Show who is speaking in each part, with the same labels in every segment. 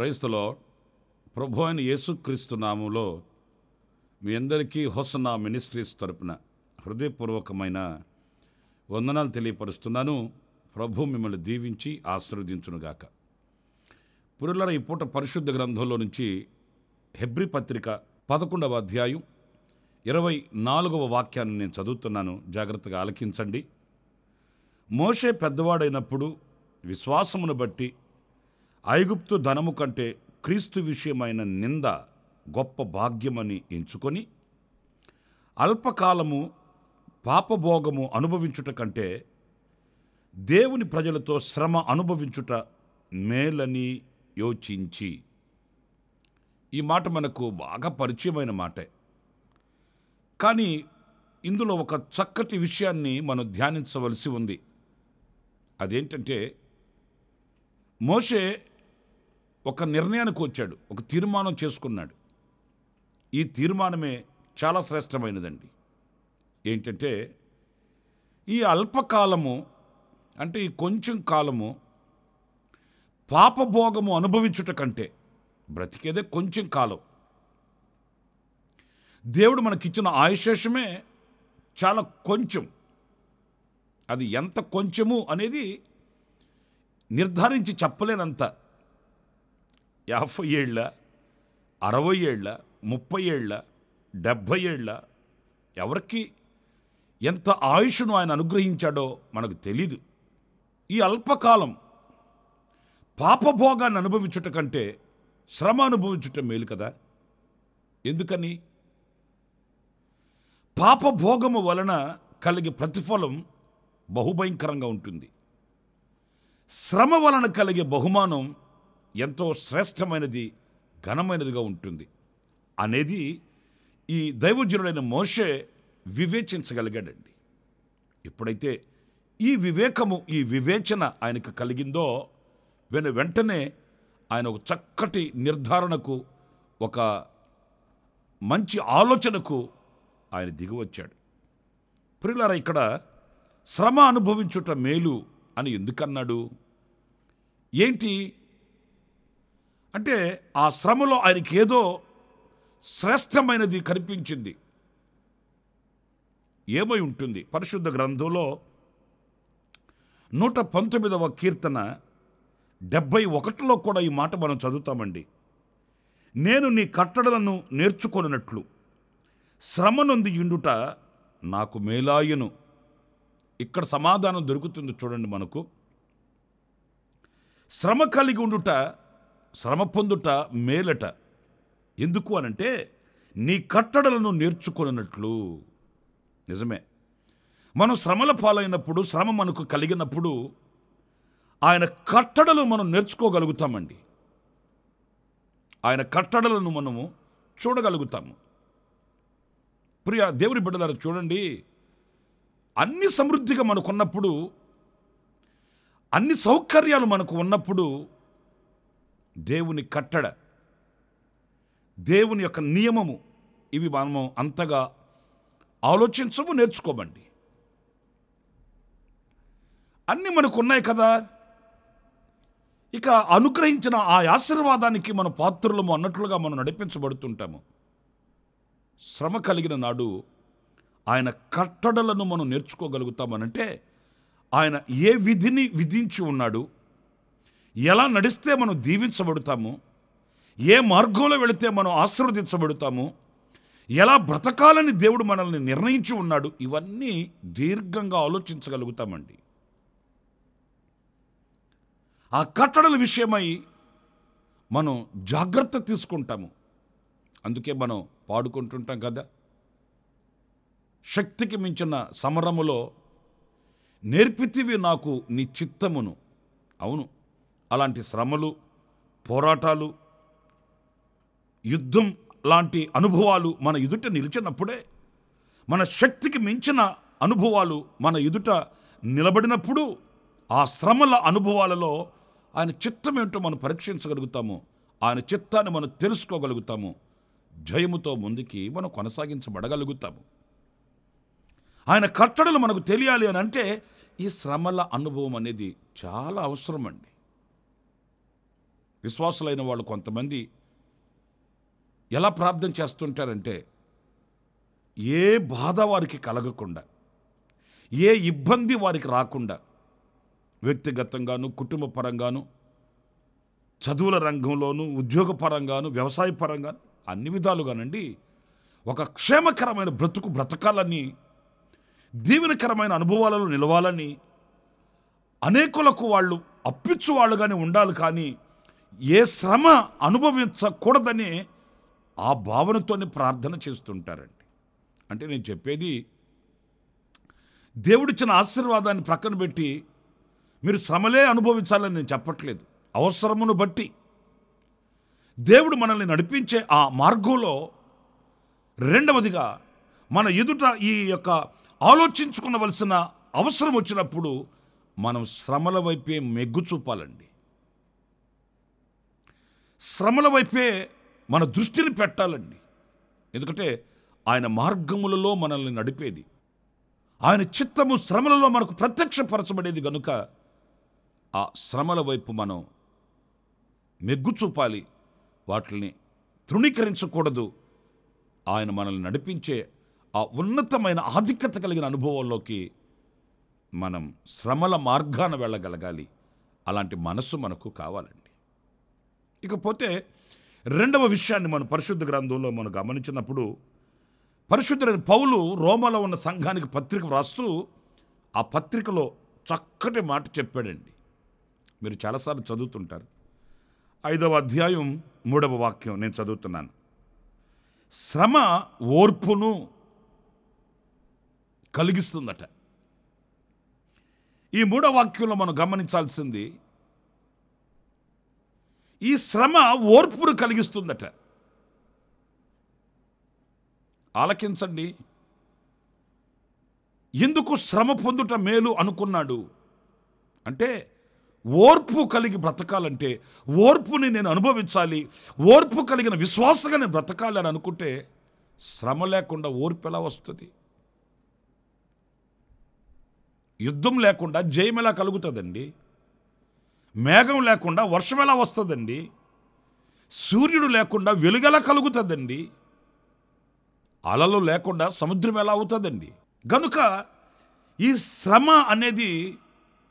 Speaker 1: క్రైస్తులో ప్రభు అయిన యేసుక్రీస్తు నామంలో మీ అందరికీ హొసనా మినిస్ట్రీస్ తరపున హృదయపూర్వకమైన వందనాలు తెలియపరుస్తున్నాను ప్రభు మిమ్మల్ని దీవించి ఆశీర్వదించునుగాక పురుల ఈ పూట పరిశుద్ధ గ్రంథంలో నుంచి హెబ్రి పత్రిక పదకొండవ అధ్యాయం ఇరవై నాలుగవ వాక్యాన్ని నేను చదువుతున్నాను జాగ్రత్తగా ఆలకించండి మోషే పెద్దవాడైనప్పుడు విశ్వాసమును బట్టి ఐగుప్తు ధనము కంటే క్రీస్తు విషయమైన నింద గొప్ప భాగ్యమని ఎంచుకొని అల్పకాలము పాపభోగము అనుభవించుట కంటే దేవుని ప్రజలతో శ్రమ అనుభవించుట మేలని యోచించి ఈ మాట మనకు బాగా పరిచయమైన మాటే కానీ ఇందులో ఒక చక్కటి విషయాన్ని మనం ధ్యానించవలసి ఉంది అదేంటంటే మోషే ఒక నిర్ణయానికి వచ్చాడు ఒక తీర్మానం చేసుకున్నాడు ఈ తీర్మానమే చాలా శ్రేష్టమైనదండి ఏంటంటే ఈ అల్పకాలము అంటే ఈ కొంచెం కాలము పాపభోగము అనుభవించుట కంటే బ్రతికేదే కొంచెం కాలం దేవుడు మనకిచ్చిన ఆయుశేషమే చాలా కొంచెం అది ఎంత కొంచెము అనేది నిర్ధారించి చెప్పలేనంత యాభై ఏళ్ళ అరవై ఏళ్ళ ముప్పై ఏళ్ళ డెబ్భై ఏళ్ళ ఎవరికి ఎంత ఆయుష్ను ఆయన అనుగ్రహించాడో మనకు తెలీదు ఈ అల్పకాలం పాపభోగాన్ని అనుభవించుట కంటే శ్రమ అనుభవించుట మేలు కదా ఎందుకని పాపభోగము వలన కలిగే ప్రతిఫలం బహుభయంకరంగా ఉంటుంది శ్రమ వలన కలిగే బహుమానం ఎంతో శ్రేష్టమైనది ఘనమైనదిగా ఉంటుంది అనేది ఈ దైవజనుడైన మోషే వివేచించగలిగాడండి ఎప్పుడైతే ఈ వివేకము ఈ వివేచన ఆయనకు కలిగిందో వెను వెంటనే ఆయన ఒక చక్కటి నిర్ధారణకు ఒక మంచి ఆలోచనకు ఆయన దిగివచ్చాడు ప్రిలారా ఇక్కడ శ్రమ అనుభవించుట మేలు అని ఎందుకన్నాడు ఏంటి అంటే ఆ శ్రమలో ఆయనకి ఏదో శ్రేష్టమైనది కనిపించింది ఏమై ఉంటుంది పరిశుద్ధ గ్రంథంలో నూట పంతొమ్మిదవ కీర్తన డెబ్భై ఒకటిలో కూడా ఈ మాట మనం చదువుతామండి నేను నీ కట్టడలను నేర్చుకొనినట్లు శ్రమ నుండి ఇండుట నాకు మేలాయను ఇక్కడ సమాధానం దొరుకుతుంది చూడండి మనకు శ్రమ కలిగి ఉండుట శ్రమ పొందుట మేలట ఎందుకు అనంటే నీ కట్టడలను నేర్చుకున్నట్లు నిజమే మనం శ్రమల పాలైనప్పుడు శ్రమ మనకు కలిగినప్పుడు ఆయన కట్టడలు మనం నేర్చుకోగలుగుతామండి ఆయన కట్టడలను మనము చూడగలుగుతాము ప్రియ దేవుని బిడ్డలారు చూడండి అన్ని సమృద్ధిగా మనకున్నప్పుడు అన్ని సౌకర్యాలు మనకు ఉన్నప్పుడు దేవుని కట్టడ దేవుని యొక్క నియమము ఇవి మనము అంతగా ఆలోచించము నేర్చుకోమండి అన్నీ మనకు ఉన్నాయి కదా ఇక అనుగ్రహించిన ఆ ఆశీర్వాదానికి మన పాత్రులము అన్నట్లుగా మనం నడిపించబడుతుంటాము శ్రమ కలిగిన నాడు ఆయన కట్టడలను మనం నేర్చుకోగలుగుతామనంటే ఆయన ఏ విధిని విధించి ఉన్నాడు ఎలా నడిస్తే మనం దీవించబడతాము ఏ మార్గంలో వెళితే మనం ఆశీర్వదించబడతాము ఎలా బ్రతకాలని దేవుడు మనల్ని నిర్ణయించి ఉన్నాడు ఇవన్నీ దీర్ఘంగా ఆలోచించగలుగుతామండి ఆ కట్టడల విషయమై మనం జాగ్రత్త తీసుకుంటాము అందుకే మనం పాడుకుంటుంటాం కదా శక్తికి మించిన సమరములో నేర్పితివి నాకు నీ చిత్తమును అవును అలాంటి శ్రమలు పోరాటాలు యుద్ధం లాంటి అనుభవాలు మన ఎదుట నిలిచినప్పుడే మన శక్తికి మించిన అనుభవాలు మన ఎదుట నిలబడినప్పుడు ఆ శ్రమల అనుభవాలలో ఆయన చిత్తం ఏంటో మనం పరీక్షించగలుగుతాము ఆయన చిత్తాన్ని మనం తెలుసుకోగలుగుతాము జయముతో ముందుకి మనం కొనసాగించబడగలుగుతాము ఆయన కట్టడలు మనకు తెలియాలి అని అంటే ఈ శ్రమల అనుభవం అనేది చాలా అవసరం అండి విశ్వాసులైన వాళ్ళు కొంతమంది ఎలా ప్రార్థన చేస్తుంటారంటే ఏ బాధ వారికి కలగకుండా ఏ ఇబ్బంది వారికి రాకుండా వ్యక్తిగతంగాను కుటుంబ పరంగాను చదువుల రంగంలోనూ ఉద్యోగ పరంగాను వ్యవసాయ పరంగాను అన్ని విధాలుగానండి ఒక క్షేమకరమైన బ్రతుకు బ్రతకాలని దీవెనకరమైన అనుభవాలలో నిలవాలని అనేకులకు వాళ్ళు అప్పిచ్చు వాళ్ళుగానే ఉండాలి కానీ ఏ శ్రమ అనుభవించకూడదని ఆ భావనతోనే ప్రార్థన చేస్తుంటారండి అంటే నేను చెప్పేది దేవుడిచ్చిన ఆశీర్వాదాన్ని ప్రక్కన పెట్టి మీరు శ్రమలే అనుభవించాలని నేను చెప్పట్లేదు అవసరమును బట్టి దేవుడు మనల్ని నడిపించే ఆ మార్గంలో రెండవదిగా మన ఎదుట ఈ యొక్క ఆలోచించుకునవలసిన అవసరం వచ్చినప్పుడు మనం శ్రమల వైపే మెగ్గు చూపాలండి శ్రమల వైపే మన దృష్టిని పెట్టాలండి ఎందుకంటే ఆయన మార్గములలో మనల్ని నడిపేది ఆయన చిత్తము శ్రమలలో మనకు ప్రత్యక్షపరచబడేది గనుక ఆ శ్రమల వైపు మనం మెగ్గు చూపాలి వాటిని తృణీకరించకూడదు ఆయన మనల్ని నడిపించే ఆ ఉన్నతమైన ఆధిక్యత కలిగిన అనుభవంలోకి మనం శ్రమల మార్గాన వెళ్ళగలగాలి అలాంటి మనస్సు మనకు కావాలండి ఇకపోతే రెండవ విషయాన్ని మనం పరిశుద్ధ గ్రంథంలో మనం గమనించినప్పుడు పరిశుద్ధుడైన పౌలు రోమలో ఉన్న సంఘానికి పత్రిక వ్రాస్తూ ఆ పత్రికలో చక్కటి మాట చెప్పాడండి మీరు చాలాసార్లు చదువుతుంటారు ఐదవ అధ్యాయం మూడవ వాక్యం నేను చదువుతున్నాను శ్రమ ఓర్పును కలిగిస్తుందట ఈ మూడవ వాక్యంలో మనం గమనించాల్సింది ఈ శ్రమ ఓర్పును కలిగిస్తుందట ఆలకించండి ఎందుకు శ్రమ పొందుట మేలు అనుకున్నాడు అంటే ఓర్పు కలిగి బ్రతకాలంటే ఓర్పుని నేను అనుభవించాలి ఓర్పు కలిగిన విశ్వాసంగా నేను బ్రతకాలి అని అనుకుంటే శ్రమ లేకుండా ఓర్పు ఎలా వస్తుంది యుద్ధం లేకుండా జయం ఎలా కలుగుతుందండి మేఘం లేకుండా వర్షం ఎలా వస్తుందండి సూర్యుడు లేకుండా వెలుగెలా కలుగుతుందండి అలలు లేకుండా సముద్రం ఎలా అవుతుందండి గనుక ఈ శ్రమ అనేది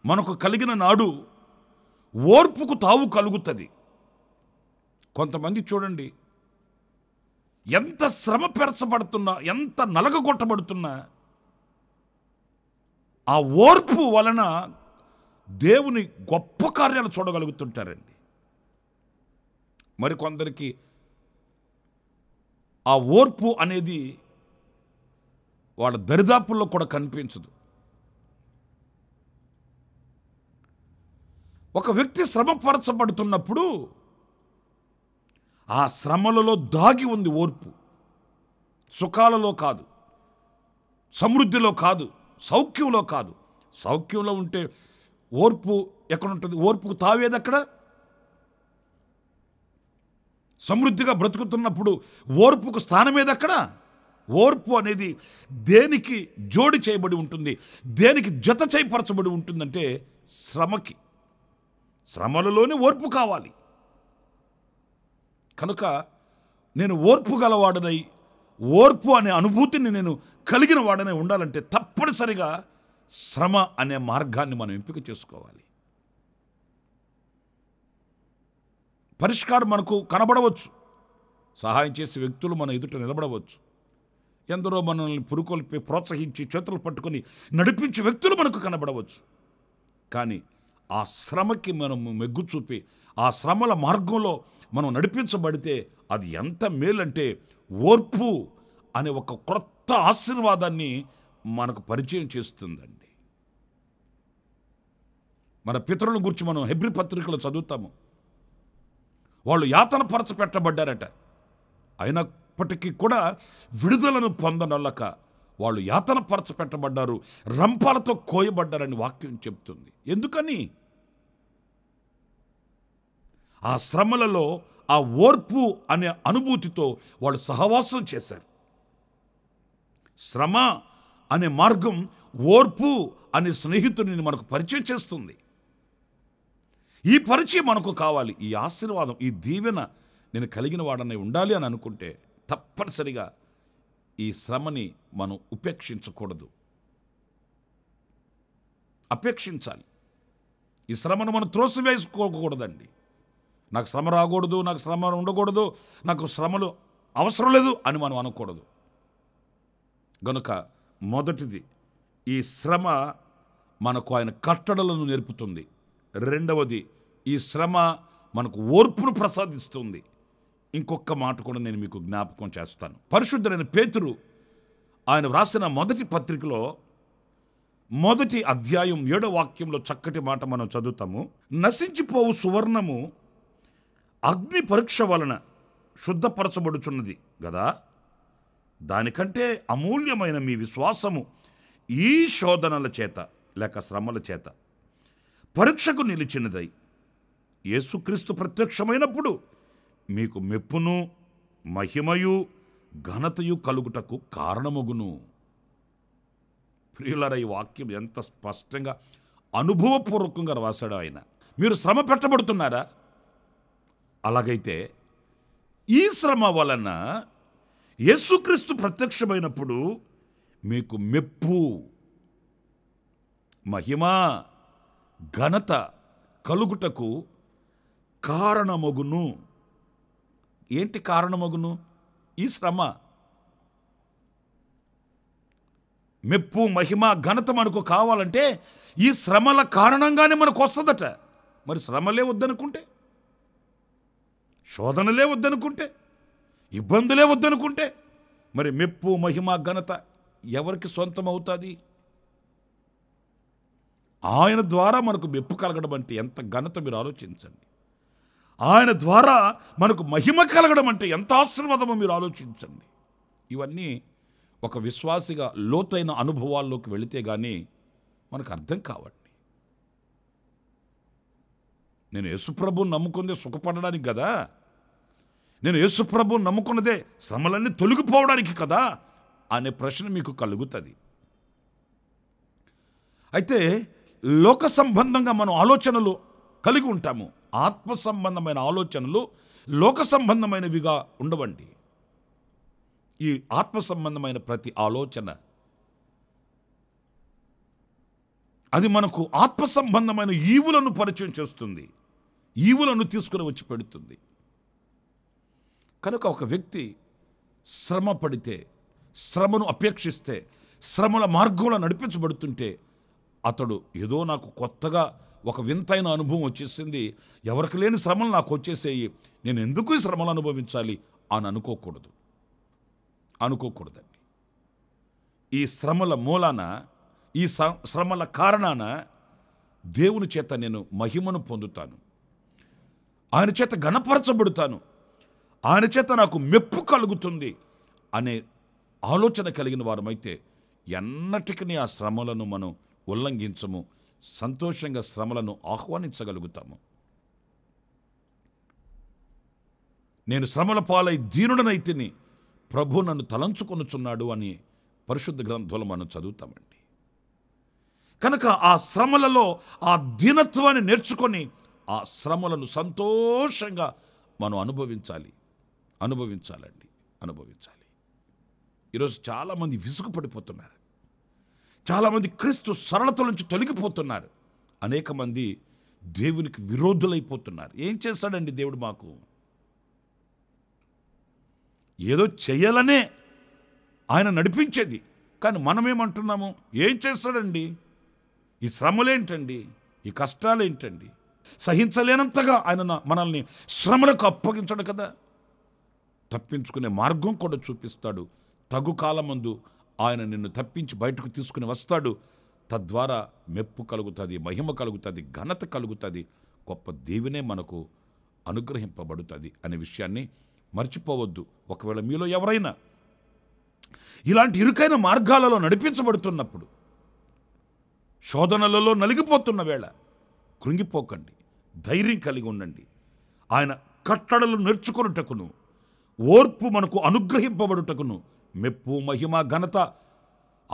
Speaker 1: మనకు కలిగిన నాడు ఓర్పుకు తావు కలుగుతుంది కొంతమంది చూడండి ఎంత శ్రమ పెరచబడుతున్నా ఎంత కొట్టబడుతున్నా ఆ ఓర్పు వలన దేవుని గొప్ప కార్యాలు చూడగలుగుతుంటారండి మరికొందరికి ఆ ఓర్పు అనేది వాళ్ళ దరిదాపుల్లో కూడా కనిపించదు ఒక వ్యక్తి శ్రమపరచబడుతున్నప్పుడు ఆ శ్రమలలో దాగి ఉంది ఓర్పు సుఖాలలో కాదు సమృద్ధిలో కాదు సౌఖ్యంలో కాదు సౌఖ్యంలో ఉంటే ఓర్పు ఎక్కడ ఉంటుంది ఓర్పుకు తావేది అక్కడ సమృద్ధిగా బ్రతుకుతున్నప్పుడు ఓర్పుకు స్థానం ఏది అక్కడ ఓర్పు అనేది దేనికి జోడి చేయబడి ఉంటుంది దేనికి జత చేయపరచబడి ఉంటుందంటే శ్రమకి శ్రమలలోనే ఓర్పు కావాలి కనుక నేను ఓర్పు గలవాడనై ఓర్పు అనే అనుభూతిని నేను కలిగిన వాడనే ఉండాలంటే తప్పనిసరిగా శ్రమ అనే మార్గాన్ని మనం ఎంపిక చేసుకోవాలి పరిష్కారం మనకు కనబడవచ్చు సహాయం చేసే వ్యక్తులు మన ఎదుట నిలబడవచ్చు ఎందరో మనల్ని పురుకొల్పి ప్రోత్సహించి చేతులు పట్టుకొని నడిపించే వ్యక్తులు మనకు కనబడవచ్చు కానీ ఆ శ్రమకి మనం మెగ్గు చూపి ఆ శ్రమల మార్గంలో మనం నడిపించబడితే అది ఎంత మేలంటే ఓర్పు అనే ఒక క్రొత్త ఆశీర్వాదాన్ని మనకు పరిచయం చేస్తుందండి మన పితరుల గురించి మనం హెబ్రి పత్రికలో చదువుతాము వాళ్ళు యాతన పరచ పెట్టబడ్డారట అయినప్పటికీ కూడా విడుదలను పొందనొల్లక వాళ్ళు యాతన పరచ పెట్టబడ్డారు రంపాలతో కోయబడ్డారని వాక్యం చెప్తుంది ఎందుకని ఆ శ్రమలలో ఆ ఓర్పు అనే అనుభూతితో వాళ్ళు సహవాసం చేశారు శ్రమ అనే మార్గం ఓర్పు అనే స్నేహితుడిని మనకు పరిచయం చేస్తుంది ఈ పరిచయం మనకు కావాలి ఈ ఆశీర్వాదం ఈ దీవెన నేను కలిగిన వాడనే ఉండాలి అని అనుకుంటే తప్పనిసరిగా ఈ శ్రమని మనం ఉపేక్షించకూడదు అపేక్షించాలి ఈ శ్రమను మనం త్రోసివేసుకోకూడదండి నాకు శ్రమ రాకూడదు నాకు శ్రమ ఉండకూడదు నాకు శ్రమలు అవసరం లేదు అని మనం అనకూడదు గనుక మొదటిది ఈ శ్రమ మనకు ఆయన కట్టడలను నేర్పుతుంది రెండవది ఈ శ్రమ మనకు ఓర్పును ప్రసాదిస్తుంది ఇంకొక మాట కూడా నేను మీకు జ్ఞాపకం చేస్తాను పరిశుద్ధులైన పేతురు ఆయన వ్రాసిన మొదటి పత్రికలో మొదటి అధ్యాయం ఏడో వాక్యంలో చక్కటి మాట మనం చదువుతాము నశించిపోవు సువర్ణము అగ్ని పరీక్ష వలన శుద్ధపరచబడుచున్నది కదా దానికంటే అమూల్యమైన మీ విశ్వాసము ఈ శోధనల చేత లేక శ్రమల చేత పరీక్షకు నిలిచినదై యేసుక్రీస్తు ప్రత్యక్షమైనప్పుడు మీకు మెప్పును మహిమయు ఘనతయు కలుగుటకు కారణమగును ప్రియులర ఈ వాక్యం ఎంత స్పష్టంగా అనుభవపూర్వకంగా రాశాడు ఆయన మీరు శ్రమ పెట్టబడుతున్నారా అలాగైతే ఈ శ్రమ వలన యేసుక్రీస్తు ప్రత్యక్షమైనప్పుడు మీకు మెప్పు మహిమ ఘనత కలుగుటకు కారణమగును ఏంటి కారణమగును ఈ శ్రమ మెప్పు మహిమ ఘనత మనకు కావాలంటే ఈ శ్రమల కారణంగానే మనకు వస్తుందట మరి శ్రమలే వద్దనుకుంటే శోధనలే వద్దనుకుంటే ఇబ్బందులే వద్దనుకుంటే మరి మెప్పు మహిమ ఘనత ఎవరికి సొంతం అవుతుంది ఆయన ద్వారా మనకు మెప్పు కలగడం అంటే ఎంత ఘనత మీరు ఆలోచించండి ఆయన ద్వారా మనకు మహిమ కలగడం అంటే ఎంత ఆశీర్వాదమో మీరు ఆలోచించండి ఇవన్నీ ఒక విశ్వాసిగా లోతైన అనుభవాల్లోకి వెళితే కానీ మనకు అర్థం కావండి నేను యేసుప్రభుని నమ్ముకుందే సుఖపడడానికి కదా నేను ప్రభు నమ్ముకున్నదే శ్రమలన్నీ తొలగిపోవడానికి కదా అనే ప్రశ్న మీకు కలుగుతుంది అయితే లోక సంబంధంగా మనం ఆలోచనలు కలిగి ఉంటాము ఆత్మ సంబంధమైన ఆలోచనలు లోక సంబంధమైనవిగా ఉండవండి ఈ ఆత్మ సంబంధమైన ప్రతి ఆలోచన అది మనకు ఆత్మ సంబంధమైన ఈవులను పరిచయం చేస్తుంది ఈవులను తీసుకుని వచ్చి పెడుతుంది కనుక ఒక వ్యక్తి శ్రమ పడితే శ్రమను అపేక్షిస్తే శ్రమల మార్గంలో నడిపించబడుతుంటే అతడు ఏదో నాకు కొత్తగా ఒక వింతైన అనుభవం వచ్చేసింది ఎవరికి లేని శ్రమలు నాకు వచ్చేసేయి నేను ఎందుకు ఈ శ్రమలు అనుభవించాలి అని అనుకోకూడదు అనుకోకూడదండి ఈ శ్రమల మూలాన ఈ శ్రమల కారణాన దేవుని చేత నేను మహిమను పొందుతాను ఆయన చేత గణపరచబడుతాను ఆయన చేత నాకు మెప్పు కలుగుతుంది అనే ఆలోచన కలిగిన వారమైతే ఎన్నటికీ ఆ శ్రమలను మనం ఉల్లంఘించము సంతోషంగా శ్రమలను ఆహ్వానించగలుగుతాము నేను శ్రమల పాలై దీనుడనైతిని ప్రభు నన్ను తలంచుకొనుచున్నాడు అని పరిశుద్ధ గ్రంథంలో మనం చదువుతామండి కనుక ఆ శ్రమలలో ఆ దీనత్వాన్ని నేర్చుకొని ఆ శ్రమలను సంతోషంగా మనం అనుభవించాలి అనుభవించాలండి అనుభవించాలి ఈరోజు చాలామంది విసుగు పడిపోతున్నారు చాలామంది క్రీస్తు సరళత నుంచి తొలగిపోతున్నారు అనేక మంది దేవునికి విరోధులైపోతున్నారు ఏం చేస్తాడండి దేవుడు మాకు ఏదో చేయాలనే ఆయన నడిపించేది కానీ మనమేమంటున్నాము ఏం చేస్తాడండి ఈ శ్రమలేంటండి ఈ కష్టాలేంటండి సహించలేనంతగా ఆయన మనల్ని శ్రమలకు అప్పగించడు కదా తప్పించుకునే మార్గం కూడా చూపిస్తాడు తగు కాలమందు ఆయన నిన్ను తప్పించి బయటకు తీసుకుని వస్తాడు తద్వారా మెప్పు కలుగుతుంది మహిమ కలుగుతుంది ఘనత కలుగుతుంది గొప్ప దేవినే మనకు అనుగ్రహింపబడుతుంది అనే విషయాన్ని మర్చిపోవద్దు ఒకవేళ మీలో ఎవరైనా ఇలాంటి ఇరుకైన మార్గాలలో నడిపించబడుతున్నప్పుడు శోధనలలో నలిగిపోతున్న వేళ కృంగిపోకండి ధైర్యం కలిగి ఉండండి ఆయన కట్టడలు నేర్చుకున్నటకును ఓర్పు మనకు అనుగ్రహింపబడుటకును మెప్పు మహిమ ఘనత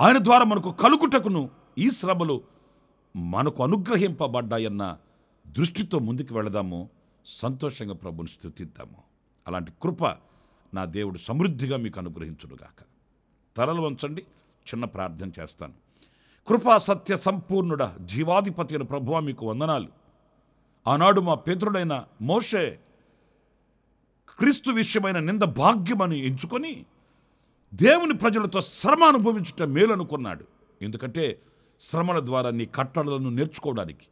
Speaker 1: ఆయన ద్వారా మనకు కలుగుటకును ఈ శ్రమలు మనకు అనుగ్రహింపబడ్డాయన్న దృష్టితో ముందుకు వెళదాము సంతోషంగా ప్రభుని స్థుతిద్దాము అలాంటి కృప నా దేవుడు సమృద్ధిగా మీకు అనుగ్రహించుడుగాక తలలు వంచండి చిన్న ప్రార్థన చేస్తాను కృపా సత్య సంపూర్ణుడ జీవాధిపతి అయిన ప్రభువ మీకు వందనాలు ఆనాడు మా పితృడైన మోషే క్రీస్తు విషయమైన నింద భాగ్యమని ఎంచుకొని దేవుని ప్రజలతో శ్రమ అనుభవించుట మేలనుకున్నాడు ఎందుకంటే శ్రమల ద్వారా నీ కట్టడలను నేర్చుకోవడానికి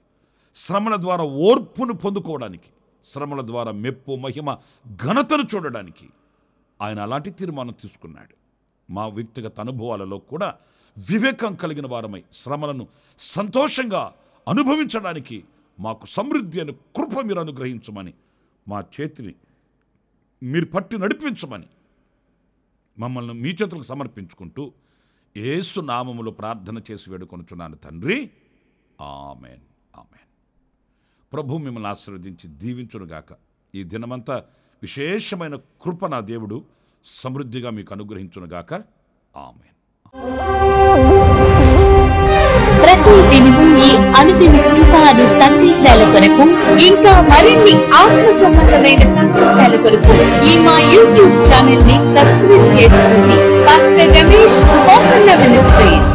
Speaker 1: శ్రమల ద్వారా ఓర్పును పొందుకోవడానికి శ్రమల ద్వారా మెప్పు మహిమ ఘనతను చూడడానికి ఆయన అలాంటి తీర్మానం తీసుకున్నాడు మా వ్యక్తిగత అనుభవాలలో కూడా వివేకం కలిగిన వారమై శ్రమలను సంతోషంగా అనుభవించడానికి మాకు సమృద్ధి అని కృప మీరు అనుగ్రహించమని మా చేతిని మీరు పట్టి నడిపించమని మమ్మల్ని మీ చేతులకు సమర్పించుకుంటూ ఏసు నామములు ప్రార్థన చేసి వేడుకొనుచున్నాను తండ్రి ఆమెన్ ఆమెన్ ప్రభు మిమ్మల్ని ఆశీర్వదించి దీవించునుగాక ఈ దినమంతా విశేషమైన కృప నా దేవుడు సమృద్ధిగా మీకు అనుగ్రహించునుగాక ఆమెన్ అనుదిన కృపాను సందేశాల కొరకు ఇంకా మరిన్ని ఆత్మ సంబంధమైన సందేశాల కొరకు ఈ మా యూట్యూబ్ ఛానల్ ని సబ్స్క్రైబ్ చేసుకోండి పాస్టర్ రమేష్ మినిస్ట్రీస్